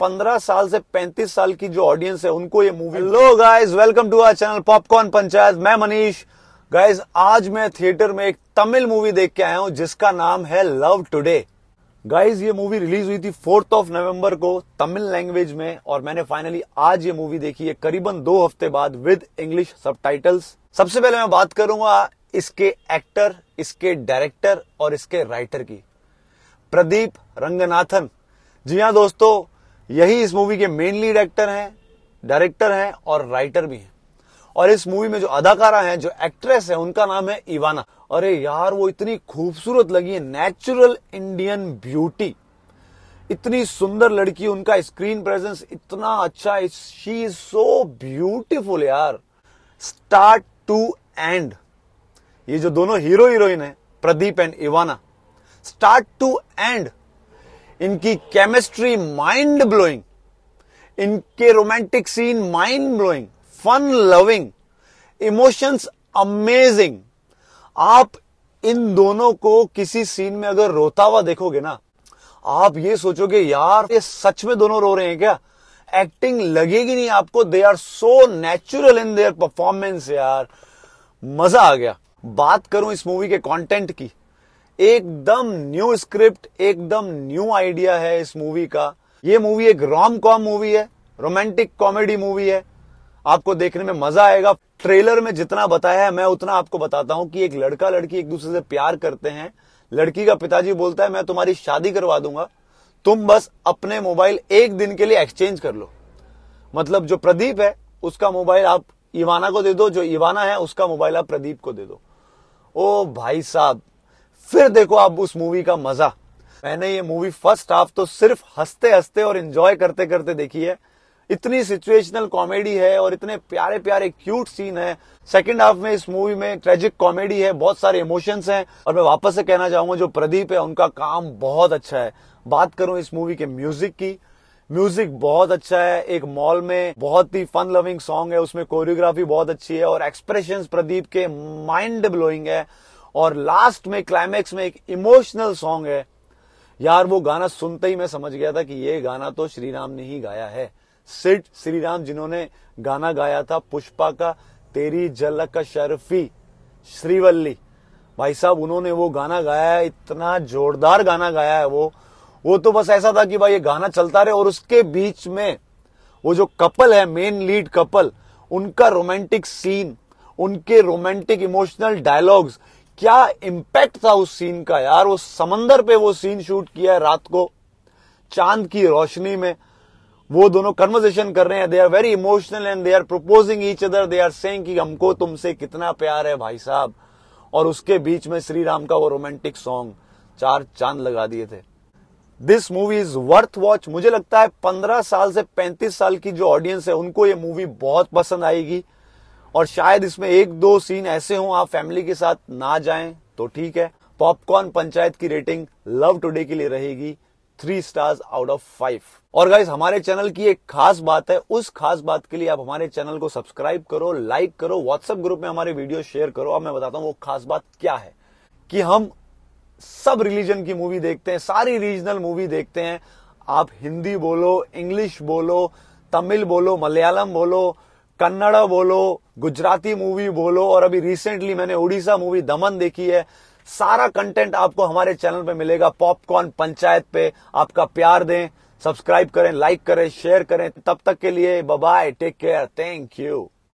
15 साल से 35 साल की जो ऑडियंस है उनको ये movie hello guys welcome to our channel popcorn Panchayat मैं मनीष गाइज आज मैं थिएटर में एक तमिल मूवी देख के आया हूँ जिसका नाम है लव टुडे गाइज ये मूवी रिलीज हुई थी फोर्थ ऑफ नवंबर को तमिल लैंग्वेज में और मैंने फाइनली आज ये मूवी देखी है करीबन दो हफ्ते बाद विद इंग्लिश सब सबसे पहले मैं बात करूंगा इसके एक्टर इसके डायरेक्टर और इसके राइटर की प्रदीप रंगनाथन जी हाँ दोस्तों यही इस मूवी के मेनली डायरेक्टर एक्टर हैं डायरेक्टर हैं और राइटर भी हैं और इस मूवी में जो अदाकारा हैं जो एक्ट्रेस है उनका नाम है इवाना अरे यार वो इतनी खूबसूरत लगी है नेचुरल इंडियन ब्यूटी इतनी सुंदर लड़की उनका स्क्रीन प्रेजेंस इतना अच्छा शी इज सो ब्यूटीफुल यार स्टार्ट टू एंड ये जो दोनों हीरो हीरोइन है Pradeep and Ivana start to end इनकी केमिस्ट्री माइंड ब्लोइंग इनके romantic scene mind blowing fun loving emotions amazing आप इन दोनों को किसी सीन में अगर रोता हुआ देखोगे ना आप ये सोचोगे यार ये सच में दोनों रो रहे हैं क्या एक्टिंग लगेगी नहीं आपको they are so natural in their performance यार मजा आ गया बात करूं इस मूवी के कंटेंट की एकदम न्यू स्क्रिप्ट एकदम न्यू आइडिया है इस मूवी का ये मूवी एक रोम कॉम मूवी है रोमांटिक कॉमेडी मूवी है आपको देखने में मजा आएगा ट्रेलर में जितना बताया है मैं उतना आपको बताता हूं कि एक लड़का लड़की एक दूसरे से प्यार करते हैं लड़की का पिताजी बोलता है मैं तुम्हारी शादी करवा दूंगा तुम बस अपने मोबाइल एक दिन के लिए एक्सचेंज कर लो मतलब जो प्रदीप है उसका मोबाइल आप इवाना को दे दो जो इवाना है उसका मोबाइल आप प्रदीप को दे दो ओ भाई साहब फिर देखो आप उस मूवी का मजा मैंने ये मूवी फर्स्ट हाफ तो सिर्फ हंसते हंसते और इंजॉय करते करते देखी है इतनी सिचुएशनल कॉमेडी है और इतने प्यारे प्यारे क्यूट सीन है सेकंड हाफ में इस मूवी में ट्रेजिक कॉमेडी है बहुत सारे इमोशंस हैं और मैं वापस से कहना चाहूंगा जो प्रदीप है उनका काम बहुत अच्छा है बात करूं इस मूवी के म्यूजिक की म्यूजिक बहुत अच्छा है एक मॉल में बहुत ही फन लविंग सॉन्ग है उसमें कोरियोग्राफी बहुत अच्छी है और एक्सप्रेशन प्रदीप के माइंड ब्लोइंग है और लास्ट में क्लाइमेक्स में एक इमोशनल सॉन्ग है यार वो गाना सुनते ही मैं समझ गया था कि ये गाना तो श्री राम ने ही गाया है सिट श्री राम जिन्होंने गाना गाया था पुष्पा का तेरी झलक शर्फी श्रीवल्ली भाई साहब उन्होंने वो गाना गाया है इतना जोरदार गाना गाया है वो वो तो बस ऐसा था कि भाई ये गाना चलता रहे और उसके बीच में वो जो कपल है मेन लीड कपल उनका रोमांटिक सीन उनके रोमांटिक इमोशनल डायलॉग्स क्या इम्पैक्ट था उस सीन का यार वो समंदर पे वो सीन शूट किया है रात को चांद की रोशनी में वो दोनों कन्वर्सेशन कर रहे हैं they are very emotional and they are proposing each other they are saying कि हमको तुमसे कितना प्यार है भाई साहब और उसके बीच में श्री राम का वो रोमांटिक सॉन्ग चार चांद लगा दिए थे this movie is worth watch मुझे लगता है पंद्रह साल से पैंतीस साल की जो ऑडियंस है उनको ये मूवी बहुत पसंद आएगी और शायद इसमें एक दो सीन ऐसे हों आप फैमिली के साथ ना जाएं तो ठीक है पॉपकॉर्न पंचायत की रेटिंग लव टुडे के लिए रहेगी three stars out of five और गाइज हमारे चैनल की एक खास बात है उस खास बात के लिए आप हमारे चैनल को सब्सक्राइब करो लाइक करो व्हाट्सएप ग्रुप में हमारे वीडियो शेयर करो अब मैं बताता हूँ वो खास बात क्या है कि हम सब रिलीजन की मूवी देखते हैं सारी रीजनल मूवी देखते हैं आप हिंदी बोलो इंग्लिश बोलो तमिल बोलो मलयालम बोलो कन्नड़ बोलो गुजराती मूवी बोलो और अभी रिसेंटली मैंने उड़ीसा मूवी दमन देखी है सारा कंटेंट आपको हमारे चैनल पे मिलेगा पॉपकॉर्न पंचायत पे आपका प्यार दें सब्सक्राइब करें लाइक करें शेयर करें तब तक के लिए bye take care thank you